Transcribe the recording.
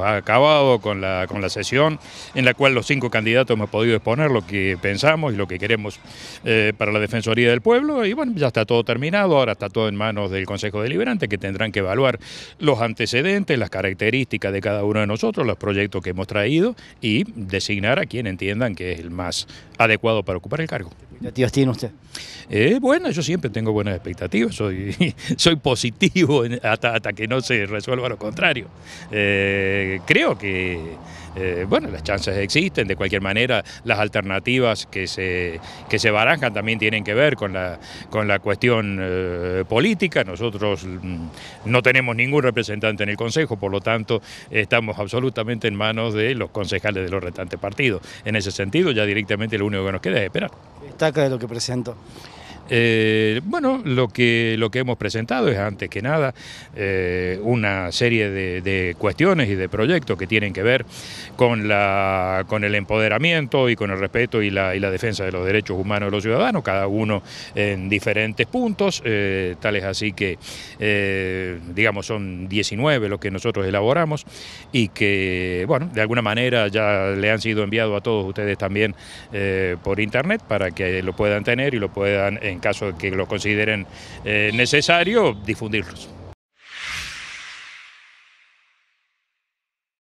Ha acabado con la, con la sesión en la cual los cinco candidatos hemos podido exponer lo que pensamos y lo que queremos eh, para la Defensoría del Pueblo y bueno, ya está todo terminado, ahora está todo en manos del Consejo Deliberante que tendrán que evaluar los antecedentes, las características de cada uno de nosotros, los proyectos que hemos traído y designar a quien entiendan que es el más adecuado para ocupar el cargo expectativas tiene usted? Eh, bueno, yo siempre tengo buenas expectativas, soy, soy positivo hasta, que no se resuelva lo contrario. Eh, creo que, eh, bueno, las chances existen, de cualquier manera las alternativas que se, que se barajan también tienen que ver con la, con la cuestión política, nosotros mm, no tenemos ningún representante en el Consejo, por lo tanto estamos absolutamente en manos de los concejales de los restantes partidos. En ese sentido, ya directamente lo único que nos queda es esperar destaca de lo que presento. Eh, bueno, lo que, lo que hemos presentado es antes que nada eh, una serie de, cuestiones y de proyectos que tienen que ver con, la, con el empoderamiento y con el respeto y la, y la defensa de los derechos humanos de los ciudadanos, cada uno en diferentes puntos, eh, tales así que, digamos, son 19 los que nosotros elaboramos y que, bueno, de alguna manera ya le han sido enviados a todos ustedes también por internet para que lo puedan tener y lo puedan en caso de que lo consideren eh, necesario, difundirlos.